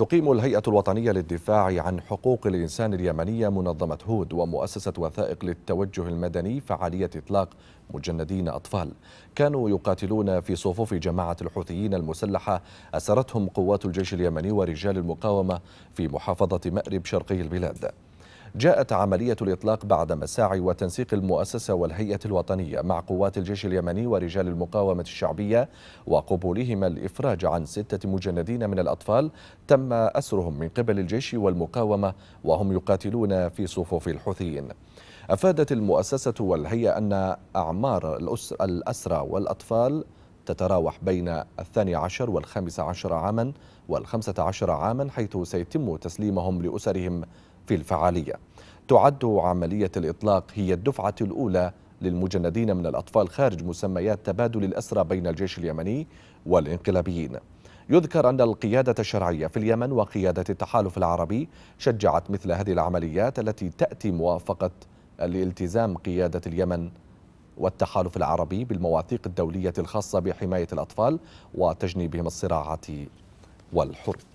تقيم الهيئة الوطنية للدفاع عن حقوق الإنسان اليمنية منظمة هود ومؤسسة وثائق للتوجه المدني فعالية إطلاق مجندين أطفال كانوا يقاتلون في صفوف جماعة الحوثيين المسلحة أسرتهم قوات الجيش اليمني ورجال المقاومة في محافظة مأرب شرقي البلاد جاءت عملية الإطلاق بعد مساعي وتنسيق المؤسسة والهيئة الوطنية مع قوات الجيش اليمني ورجال المقاومة الشعبية وقبولهما الإفراج عن ستة مجندين من الأطفال تم أسرهم من قبل الجيش والمقاومة وهم يقاتلون في صفوف الحوثيين أفادت المؤسسة والهيئة أن أعمار الأسرى والأطفال تتراوح بين الثاني عشر والخامس عشر عاما والخمسة عشر عاما حيث سيتم تسليمهم لأسرهم في الفعالية تعد عملية الإطلاق هي الدفعة الأولى للمجندين من الأطفال خارج مسميات تبادل الأسرى بين الجيش اليمني والإنقلابيين يذكر أن القيادة الشرعية في اليمن وقيادة التحالف العربي شجعت مثل هذه العمليات التي تأتي موافقة الالتزام قيادة اليمن والتحالف العربي بالمواثيق الدولية الخاصة بحماية الأطفال وتجنيبهم الصراعات والحروب